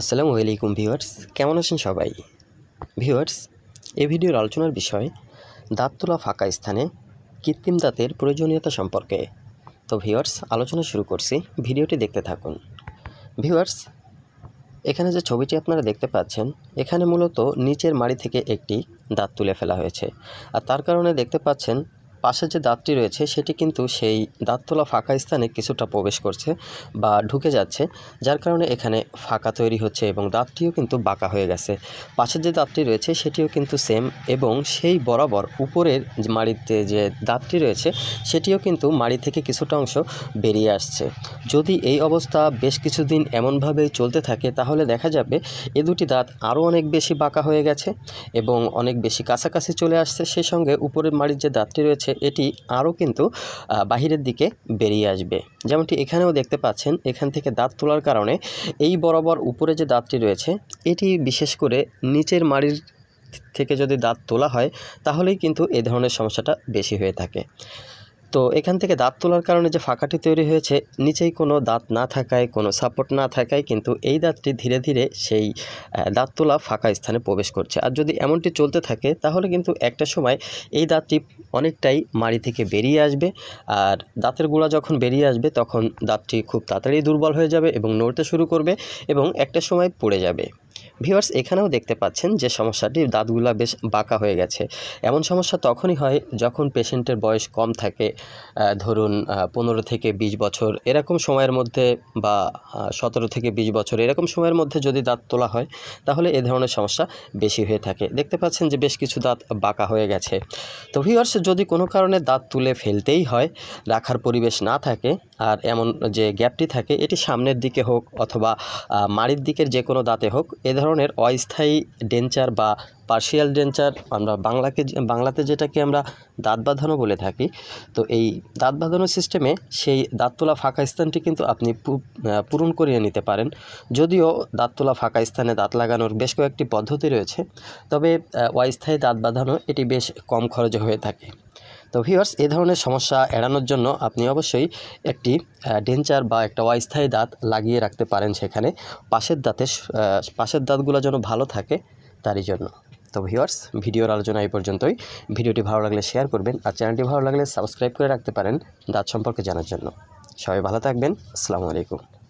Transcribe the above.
আসসালামু আলাইকুম ভিউয়ার্স কেমন আছেন সবাই ভিউয়ার্স এ ভিডিওর আলোচনার বিষয় দাঁত তোলা ফাঁকা স্থানে কৃত্রিম দাঁতের প্রয়োজনীয়তা সম্পর্কে তো ভিউয়ার্স আলোচনা শুরু করছি ভিডিওটি দেখতে থাকুন ভিউয়ার্স এখানে যে ছবিটি আপনারা দেখতে পাচ্ছেন এখানে মূলত নিচের মাড়ি থেকে একটি দাঁত তুলে ফেলা হয়েছে আর তার কারণে দেখতে পাচ্ছেন পাশে যে দাঁতটি রয়েছে সেটি কিন্তু সেই দাঁত তোলা ফাঁকা স্থানে কিছুটা প্রবেশ করছে বা ঢুকে যাচ্ছে যার কারণে এখানে ফাঁকা তৈরি হচ্ছে এবং দাঁতটিও কিন্তু বাঁকা হয়ে গেছে পাশে যে দাঁতটি রয়েছে সেটিও কিন্তু সেম এবং সেই বরাবর উপরের মাড়িতে যে দাঁতটি রয়েছে সেটিও কিন্তু মাড়ি থেকে কিছুটা অংশ বেরিয়ে আসছে যদি এই অবস্থা বেশ কিছুদিন এমনভাবেই চলতে থাকে তাহলে দেখা যাবে এ দুটি দাঁত আরও অনেক বেশি বাঁকা হয়ে গেছে এবং অনেক বেশি কাছাকাছি চলে আসছে সেই সঙ্গে উপরের মাড়ির যে দাঁতটি রয়েছে এটি আরও কিন্তু বাহিরের দিকে বেরিয়ে আসবে যেমনটি এখানেও দেখতে পাচ্ছেন এখান থেকে দাঁত তোলার কারণে এই বরাবর উপরে যে দাঁতটি রয়েছে এটি বিশেষ করে নিচের মাড়ির থেকে যদি দাঁত তোলা হয় তাহলেই কিন্তু এ ধরনের সমস্যাটা বেশি হয়ে থাকে তো এখান থেকে দাঁত তোলার কারণে যে ফাঁকাটি তৈরি হয়েছে নিচেই কোনো দাঁত না থাকায় কোনো সাপোর্ট না থাকায় কিন্তু এই দাঁতটি ধীরে ধীরে সেই দাঁত তোলা ফাঁকা স্থানে প্রবেশ করছে আর যদি এমনটি চলতে থাকে তাহলে কিন্তু একটা সময় এই দাঁতটি অনেকটাই মাড়ি থেকে বেরিয়ে আসবে আর দাঁতের গোড়া যখন বেরিয়ে আসবে তখন দাঁতটি খুব তাড়াতাড়ি দুর্বল হয়ে যাবে এবং নড়তে শুরু করবে এবং একটা সময় পড়ে যাবে ভিউয়ার্স এখানেও দেখতে পাচ্ছেন যে সমস্যাটি দাঁতগুলা বেশ বাঁকা হয়ে গেছে এমন সমস্যা তখনই হয় যখন পেশেন্টের বয়স কম থাকে ধরুন পনেরো থেকে ২০ বছর এরকম সময়ের মধ্যে বা সতেরো থেকে ২০ বছর এরকম সময়ের মধ্যে যদি দাঁত তোলা হয় তাহলে এ ধরনের সমস্যা বেশি হয়ে থাকে দেখতে পাচ্ছেন যে বেশ কিছু দাঁত বাঁকা হয়ে গেছে তো ভিউয়ার্স যদি কোনো কারণে দাঁত তুলে ফেলতেই হয় রাখার পরিবেশ না থাকে আর এমন যে গ্যাপটি থাকে এটি সামনের দিকে হোক অথবা মাড়ির দিকের যে কোনো দাঁতে হোক এ ধরনের অস্থায়ী ডেঞ্চার বা পার্শিয়াল ডেঞ্চার আমরা বাংলাকে বাংলাতে যেটাকে আমরা দাঁত বাঁধানো বলে থাকি তো এই দাঁত বাঁধানো সিস্টেমে সেই দাঁত তোলা ফাঁকা স্থানটি কিন্তু আপনি পূরণ করিয়ে নিতে পারেন যদিও দাঁত তোলা ফাঁকা স্থানে দাঁত লাগানোর বেশ কয়েকটি পদ্ধতি রয়েছে তবে অস্থায়ী দাঁত বাঁধানো এটি বেশ কম খরচে হয়ে থাকে তো ভিউয়ার্স এ ধরনের সমস্যা এড়ানোর জন্য আপনি অবশ্যই একটি ডেঞ্চার বা একটা অস্থায়ী দাঁত লাগিয়ে রাখতে পারেন সেখানে পাশের দাঁতে পাশের দাঁতগুলো যেন ভালো থাকে তারই জন্য তো ভিউয়ার্স ভিডিওর আলোচনা এই পর্যন্তই ভিডিওটি ভালো লাগলে শেয়ার করবেন আর চ্যানেলটি ভালো লাগলে সাবস্ক্রাইব করে রাখতে পারেন দাঁত সম্পর্কে জানার জন্য সবাই ভালো থাকবেন আসসালামু আলাইকুম